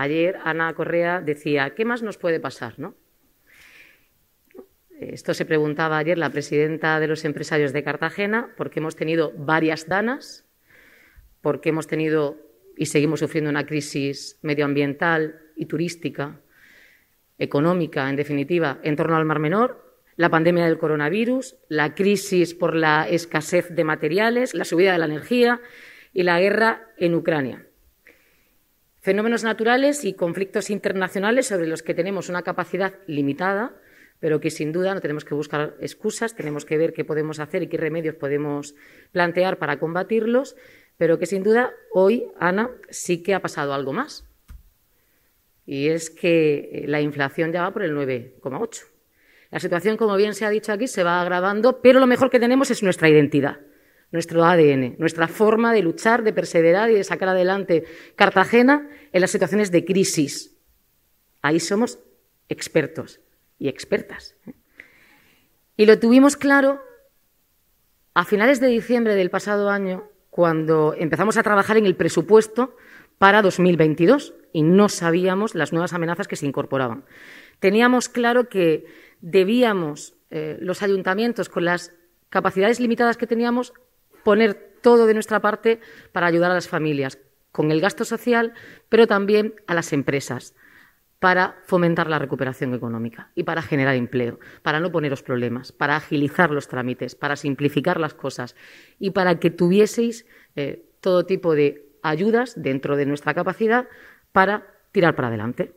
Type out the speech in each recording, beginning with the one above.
Ayer Ana Correa decía, ¿qué más nos puede pasar? Esto se preguntaba ayer la presidenta de los empresarios de Cartagena, porque hemos tenido varias danas, porque hemos tenido y seguimos sufriendo una crisis medioambiental y turística, económica, en definitiva, en torno al Mar Menor, la pandemia del coronavirus, la crisis por la escasez de materiales, la subida de la energía y la guerra en Ucrania. Fenómenos naturales y conflictos internacionales sobre los que tenemos una capacidad limitada, pero que sin duda no tenemos que buscar excusas, tenemos que ver qué podemos hacer y qué remedios podemos plantear para combatirlos, pero que sin duda hoy, Ana, sí que ha pasado algo más. Y es que eh, la inflación ya va por el 9,8. La situación, como bien se ha dicho aquí, se va agravando, pero lo mejor que tenemos es nuestra identidad nuestro ADN, nuestra forma de luchar, de perseverar y de sacar adelante Cartagena en las situaciones de crisis. Ahí somos expertos y expertas. Y lo tuvimos claro a finales de diciembre del pasado año, cuando empezamos a trabajar en el presupuesto para 2022 y no sabíamos las nuevas amenazas que se incorporaban. Teníamos claro que debíamos eh, los ayuntamientos, con las capacidades limitadas que teníamos, poner todo de nuestra parte para ayudar a las familias con el gasto social, pero también a las empresas para fomentar la recuperación económica y para generar empleo, para no poneros problemas, para agilizar los trámites, para simplificar las cosas y para que tuvieseis eh, todo tipo de ayudas dentro de nuestra capacidad para tirar para adelante.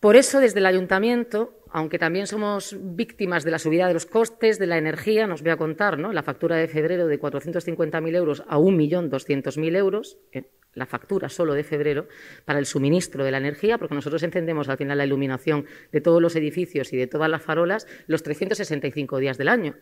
Por eso, desde el ayuntamiento, aunque también somos víctimas de la subida de los costes, de la energía, nos voy a contar, ¿no? La factura de febrero de 450.000 euros a 1.200.000 euros, eh, la factura solo de febrero, para el suministro de la energía, porque nosotros encendemos al final la iluminación de todos los edificios y de todas las farolas los 365 días del año.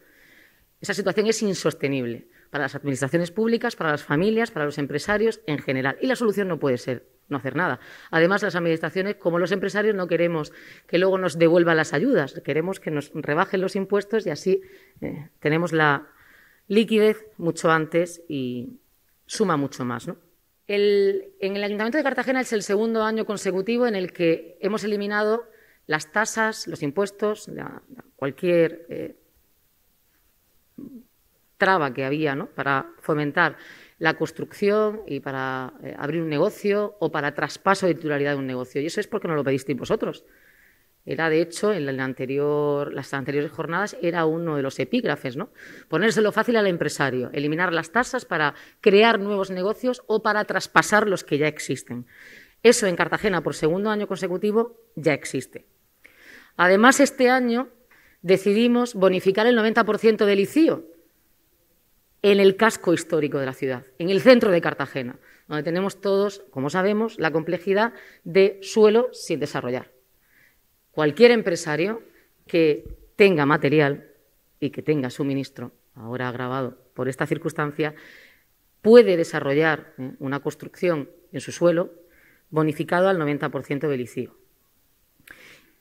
Esa situación es insostenible para las administraciones públicas, para las familias, para los empresarios en general. Y la solución no puede ser no hacer nada. Además, las administraciones, como los empresarios, no queremos que luego nos devuelvan las ayudas, queremos que nos rebajen los impuestos y así eh, tenemos la liquidez mucho antes y suma mucho más. en el Ayuntamiento de Cartagena es el segundo año consecutivo en el que hemos eliminado las tasas, los impuestos, cualquier eh, traba que había para fomentar la construcción y para eh, abrir un negocio o para traspaso de titularidad de un negocio. Y eso es porque no lo pedisteis vosotros. Era, de hecho, en anterior, las anteriores jornadas era uno de los epígrafes, ¿no? Ponérselo fácil al empresario, eliminar las tasas para crear nuevos negocios o para traspasar los que ya existen. Eso en Cartagena por segundo año consecutivo ya existe. Además, este año decidimos bonificar el 90% del ICIO, en el casco histórico de la ciudad, en el centro de Cartagena, donde tenemos todos, como sabemos, la complejidad de suelo sin desarrollar. Cualquier empresario que tenga material y que tenga suministro, ahora agravado por esta circunstancia, puede desarrollar ¿eh? una construcción en su suelo bonificado al 90% del ICIO.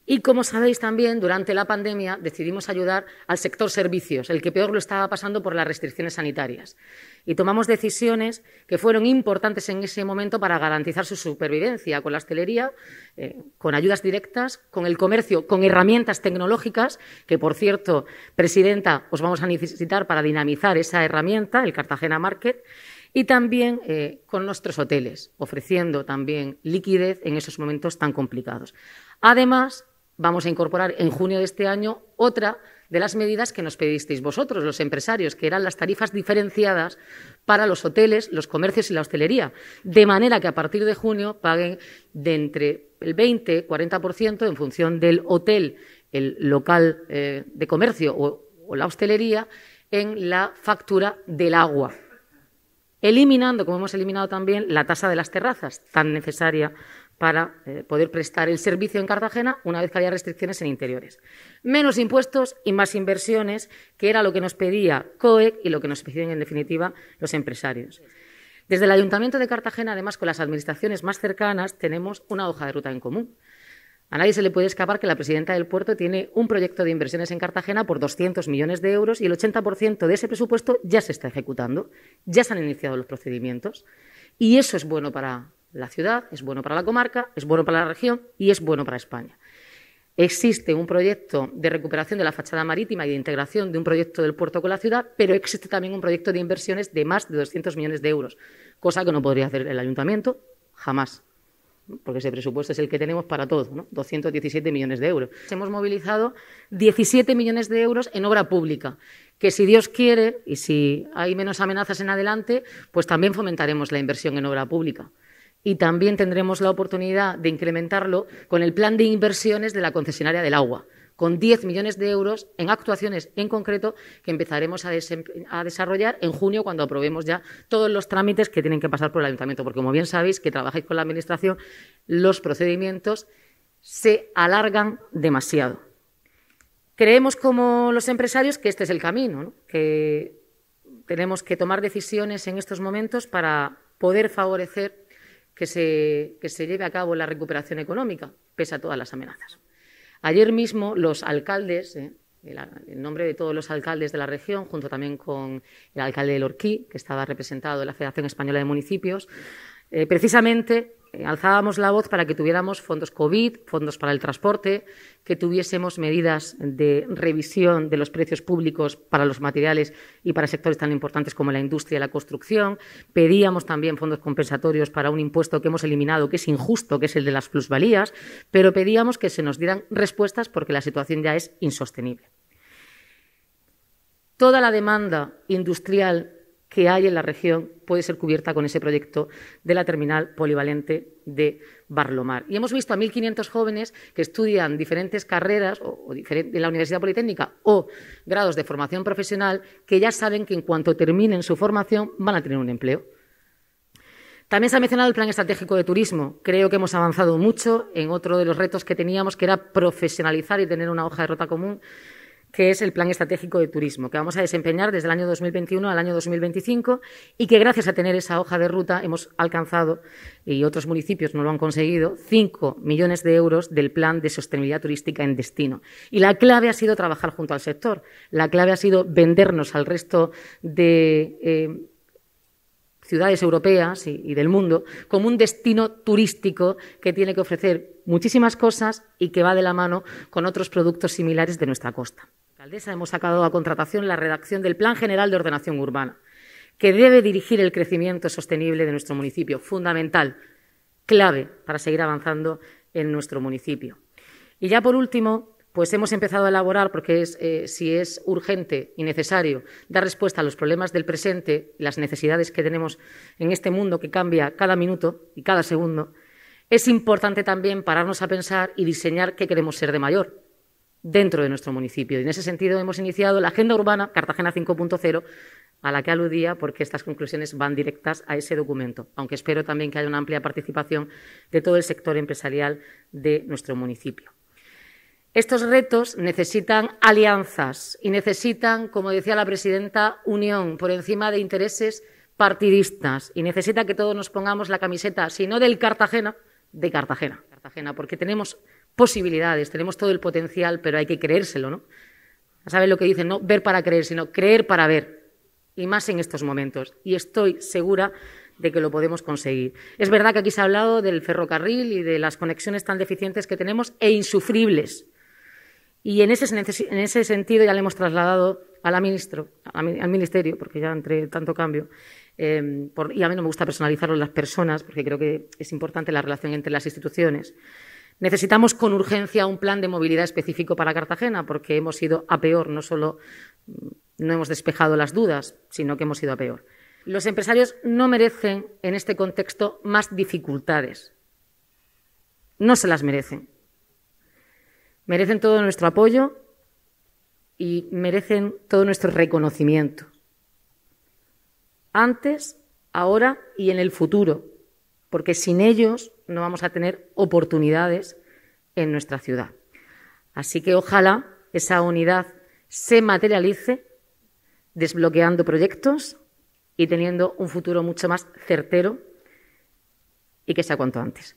Y como sabéis también, durante la pandemia decidimos ayudar al sector servicios, el que peor lo estaba pasando por las restricciones sanitarias. Y tomamos decisiones que fueron importantes en ese momento para garantizar su supervivencia con la hostelería, eh, con ayudas directas, con el comercio, con herramientas tecnológicas, que por cierto, Presidenta, os vamos a necesitar para dinamizar esa herramienta, el Cartagena Market y también eh, con nuestros hoteles, ofreciendo también liquidez en esos momentos tan complicados. Además, vamos a incorporar en junio de este año otra de las medidas que nos pedisteis vosotros, los empresarios, que eran las tarifas diferenciadas para los hoteles, los comercios y la hostelería, de manera que a partir de junio paguen de entre el 20 40% en función del hotel, el local eh, de comercio o la hostelería en la factura del agua eliminando, como hemos eliminado también, la tasa de las terrazas, tan necesaria para eh, poder prestar el servicio en Cartagena una vez que había restricciones en interiores. Menos impuestos y más inversiones, que era lo que nos pedía COEC y lo que nos pedían en definitiva los empresarios. Desde el Ayuntamiento de Cartagena, además, con las administraciones más cercanas, tenemos una hoja de ruta en común. A nadie se le puede escapar que la presidenta del puerto tiene un proyecto de inversiones en Cartagena por 200 millones de euros y el 80% de ese presupuesto ya se está ejecutando, ya se han iniciado los procedimientos. Y eso es bueno para, la ciudad, es bueno para la comarca, es bueno para la región y es bueno para España. Existe un proyecto de recuperación de la fachada marítima y de integración de un proyecto del puerto con la ciudad, pero existe también un proyecto de inversiones de más de 200 millones de euros, cosa que no podría hacer el ayuntamiento jamás, porque ese presupuesto es el que tenemos para todo, 217 millones de euros. Hemos movilizado 17 millones de euros en obra pública, que si Dios quiere y si hay menos amenazas en adelante, pues también fomentaremos la inversión en obra pública y también tendremos la oportunidad de incrementarlo con el plan de inversiones de la concesionaria del agua, con 10 millones de euros en actuaciones en concreto que empezaremos a, desarrollar en junio cuando aprobemos ya todos los trámites que tienen que pasar por el ayuntamiento, porque como bien sabéis que trabajáis con la administración, los procedimientos se alargan demasiado. Creemos como los empresarios que este es el camino, que tenemos que tomar decisiones en estos momentos para poder favorecer que se, que se lleve a cabo la recuperación económica, pese a todas las amenazas. Ayer mismo los alcaldes, ¿eh? en nombre de todos los alcaldes de la región, junto también con el alcalde de Lorquí, que estaba representado en la Federación Española de Municipios, eh, precisamente eh, alzábamos la voz para que tuviéramos fondos COVID, fondos para el transporte, que tuviésemos medidas de revisión de los precios públicos para los materiales y para sectores tan importantes como la industria y la construcción. Pedíamos también fondos compensatorios para un impuesto que hemos eliminado, que es injusto, que es el de las plusvalías, pero pedíamos que se nos dieran respuestas porque la situación ya es insostenible. Toda la demanda industrial que hay en la región puede ser cubierta con ese proyecto de la terminal polivalente de Barlomar. Y hemos visto a 1.500 jóvenes que estudian diferentes carreras o, en la Universidad Politécnica o grados de formación profesional que ya saben que en cuanto terminen su formación van a tener un empleo. También se ha mencionado el Plan Estratégico de Turismo. Creo que hemos avanzado mucho en otro de los retos que teníamos, que era profesionalizar y tener una hoja de ruta común que es el Plan Estratégico de Turismo, que vamos a desempeñar desde el año 2021 al año 2025 y que gracias a tener esa hoja de ruta hemos alcanzado, y otros municipios no lo han conseguido, 5 millones de euros del Plan de Sostenibilidad Turística en Destino. Y la clave ha sido trabajar junto al sector, la clave ha sido vendernos al resto de... Eh, ciudades europeas y, del mundo como un destino turístico que tiene que ofrecer muchísimas cosas y que va de la mano con otros productos similares de nuestra costa hemos sacado a contratación la redacción del Plan General de Ordenación Urbana, que debe dirigir el crecimiento sostenible de nuestro municipio, fundamental, clave para seguir avanzando en nuestro municipio. Y ya por último, pues hemos empezado a elaborar, porque es, eh, si es urgente y necesario dar respuesta a los problemas del presente, las necesidades que tenemos en este mundo que cambia cada minuto y cada segundo, es importante también pararnos a pensar y diseñar qué queremos ser de mayor, dentro de nuestro municipio. Y en ese sentido hemos iniciado la Agenda Urbana Cartagena 5.0, a la que aludía, porque estas conclusiones van directas a ese documento, aunque espero también que haya una amplia participación de todo el sector empresarial de nuestro municipio. Estos retos necesitan alianzas y necesitan, como decía la presidenta, unión por encima de intereses partidistas y necesita que todos nos pongamos la camiseta, si no del Cartagena, de Cartagena porque tenemos posibilidades, tenemos todo el potencial, pero hay que creérselo, ¿no? saben lo que dicen? No ver para creer, sino creer para ver. Y más en estos momentos. Y estoy segura de que lo podemos conseguir. Es verdad que aquí se ha hablado del ferrocarril y de las conexiones tan deficientes que tenemos e insufribles. Y en ese sentido ya le hemos trasladado ministro, al ministerio, porque ya entre tanto cambio, em, y a mí no me gusta personalizarlo en las personas, porque creo que es importante la relación entre las instituciones. Necesitamos con urgencia un plan de movilidad específico para Cartagena, porque hemos ido a peor, no solo no hemos despejado las dudas, sino que hemos ido a peor. Los empresarios no merecen en este contexto más dificultades. No se las merecen. Merecen todo nuestro apoyo y merecen todo nuestro reconocimiento. Antes, ahora y en el futuro, porque sin ellos no vamos a tener oportunidades en nuestra ciudad. Así que ojalá esa unidad se materialice desbloqueando proyectos y teniendo un futuro mucho más certero y que sea cuanto antes.